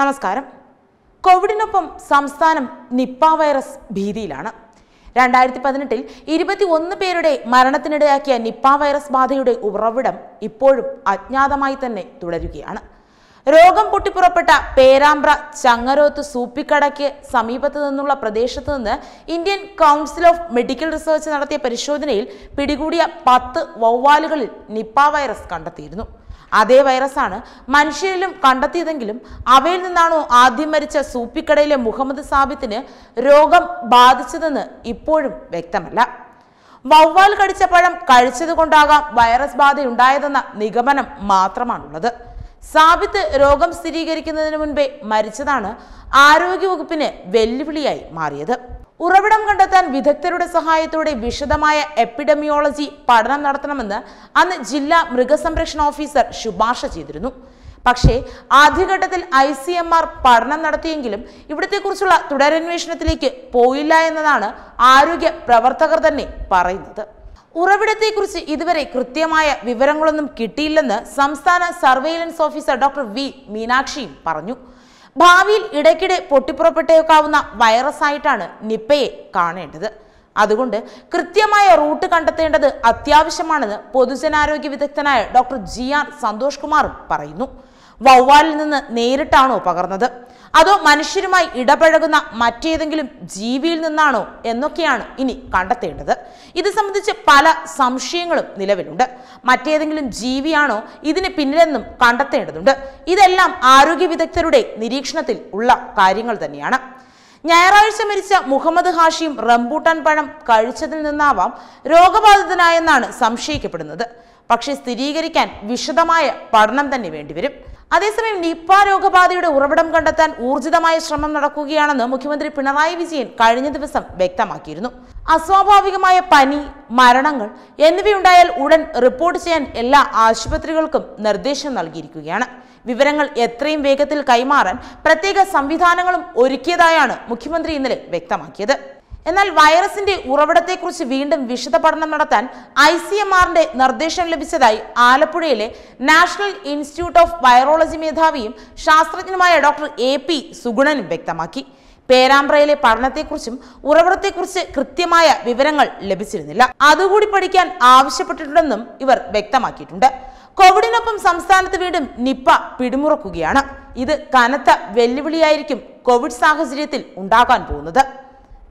നമസ്കാരം കോവിഡിനൊപ്പം സംസ്ഥാനം Nipah virus ഭീതിയിലാണ് രണ്ടായിരത്തി പതിനെട്ടിൽ ഇരുപത്തി ഒന്ന് പേരുടെ മരണത്തിനിടയാക്കിയ നിപ്പ വൈറസ് ബാധയുടെ ഉറവിടം ഇപ്പോഴും അജ്ഞാതമായി തന്നെ തുടരുകയാണ് രോഗം പൊട്ടിപ്പുറപ്പെട്ട പേരാമ്പ്ര ചങ്ങരോത്ത് സൂപ്പിക്കടയ്ക്ക് സമീപത്തു നിന്നുള്ള പ്രദേശത്ത് നിന്ന് Indian Council of Medical Research നടത്തിയ പരിശോധനയിൽ പിടികൂടിയ പത്ത് വവ്വാലുകളിൽ നിപ്പ വൈറസ് കണ്ടെത്തിയിരുന്നു അതേ വൈറസാണ് മനുഷ്യരിലും കണ്ടെത്തിയതെങ്കിലും അവയിൽ നിന്നാണോ ആദ്യം മരിച്ച സൂപ്പിക്കടയിലെ മുഹമ്മദ് സാബിത്തിന് രോഗം ബാധിച്ചതെന്ന് ഇപ്പോഴും വ്യക്തമല്ല വവ്വാൽ കടിച്ച പഴം കഴിച്ചതുകൊണ്ടാകാം വൈറസ് ബാധയുണ്ടായതെന്ന നിഗമനം മാത്രമാണുള്ളത് സാബിത്ത് രോഗം സ്ഥിരീകരിക്കുന്നതിന് മുൻപേ മരിച്ചതാണ് ആരോഗ്യവകുപ്പിന് വെല്ലുവിളിയായി മാറിയത് ഉറവിടം കണ്ടെത്താൻ വിദഗ്ധരുടെ സഹായത്തോടെ വിശദമായ എപ്പിഡമിയോളജി പഠനം നടത്തണമെന്ന് അന്ന് ജില്ലാ മൃഗസംരക്ഷണ ഓഫീസർ ശുപാർശ ചെയ്തിരുന്നു പക്ഷേ ആദ്യഘട്ടത്തിൽ ഐ സി എം ആർ പഠനം നടത്തിയെങ്കിലും ഇവിടത്തെക്കുറിച്ചുള്ള തുടരന്വേഷണത്തിലേക്ക് പോയില്ല എന്നതാണ് ആരോഗ്യ പ്രവർത്തകർ തന്നെ പറയുന്നത് ഉറവിടത്തെക്കുറിച്ച് ഇതുവരെ കൃത്യമായ വിവരങ്ങളൊന്നും കിട്ടിയില്ലെന്ന് സംസ്ഥാന സർവൈലൻസ് ഓഫീസർ ഡോക്ടർ വി മീനാക്ഷിയും പറഞ്ഞു ഭാവിയിൽ ഇടയ്ക്കിടെ പൊട്ടിപ്പുറപ്പെട്ടേക്കാവുന്ന വൈറസ് ആയിട്ടാണ് നിപ്പയെ കാണേണ്ടത് അതുകൊണ്ട് കൃത്യമായ റൂട്ട് കണ്ടെത്തേണ്ടത് അത്യാവശ്യമാണെന്ന് പൊതുജനാരോഗ്യ വിദഗ്ധനായ ഡോക്ടർ ജി ആർ സന്തോഷ് കുമാറും പറയുന്നു വവ്വാലിൽ നിന്ന് നേരിട്ടാണോ പകർന്നത് അതോ മനുഷ്യരുമായി ഇടപഴകുന്ന മറ്റേതെങ്കിലും ജീവിയിൽ നിന്നാണോ എന്നൊക്കെയാണ് ഇനി കണ്ടെത്തേണ്ടത് ഇത് സംബന്ധിച്ച് പല സംശയങ്ങളും നിലവിലുണ്ട് മറ്റേതെങ്കിലും ജീവിയാണോ ഇതിന് പിന്നിലെന്നും കണ്ടെത്തേണ്ടതുണ്ട് ഇതെല്ലാം ആരോഗ്യ വിദഗ്ധരുടെ നിരീക്ഷണത്തിൽ ഉള്ള കാര്യങ്ങൾ തന്നെയാണ് ഞായറാഴ്ച മരിച്ച മുഹമ്മദ് ഹാഷിയും റംബൂട്ടാൻ പഴം കഴിച്ചതിൽ നിന്നാവാം രോഗബാധിതനായെന്നാണ് സംശയിക്കപ്പെടുന്നത് പക്ഷേ സ്ഥിരീകരിക്കാൻ വിശദമായ പഠനം തന്നെ വേണ്ടിവരും അതേസമയം നിപ്പ രോഗബാധയുടെ ഉറവിടം കണ്ടെത്താൻ ഊർജിതമായ ശ്രമം നടക്കുകയാണെന്ന് മുഖ്യമന്ത്രി പിണറായി വിജയൻ കഴിഞ്ഞ ദിവസം വ്യക്തമാക്കിയിരുന്നു അസ്വാഭാവികമായ പനി മരണങ്ങൾ എന്നിവയുണ്ടായാൽ ഉടൻ റിപ്പോർട്ട് ചെയ്യാൻ എല്ലാ ആശുപത്രികൾക്കും നിർദ്ദേശം നൽകിയിരിക്കുകയാണ് വിവരങ്ങൾ എത്രയും വേഗത്തിൽ കൈമാറാൻ പ്രത്യേക സംവിധാനങ്ങളും ഒരുക്കിയതായാണ് മുഖ്യമന്ത്രി ഇന്നലെ വ്യക്തമാക്കിയത് എന്നാൽ വൈറസിന്റെ ഉറവിടത്തെക്കുറിച്ച് വീണ്ടും വിശദ പഠനം നടത്താൻ ഐ സി എം ആറിന്റെ നിർദ്ദേശം ലഭിച്ചതായി ആലപ്പുഴയിലെ നാഷണൽ ഇൻസ്റ്റിറ്റ്യൂട്ട് ഓഫ് വൈറോളജി മേധാവിയും ശാസ്ത്രജ്ഞനുമായ ഡോക്ടർ എ പി സുഗുണനും വ്യക്തമാക്കി പേരാമ്പ്രയിലെ പഠനത്തെക്കുറിച്ചും ഉറവിടത്തെക്കുറിച്ച് കൃത്യമായ വിവരങ്ങൾ ലഭിച്ചിരുന്നില്ല അതുകൂടി പഠിക്കാൻ ആവശ്യപ്പെട്ടിട്ടുണ്ടെന്നും ഇവർ വ്യക്തമാക്കിയിട്ടുണ്ട് കോവിഡിനൊപ്പം സംസ്ഥാനത്ത് വീണ്ടും നിപ്പ പിടിമുറക്കുകയാണ് ഇത് കനത്ത വെല്ലുവിളിയായിരിക്കും കോവിഡ് സാഹചര്യത്തിൽ ഉണ്ടാകാൻ പോകുന്നത്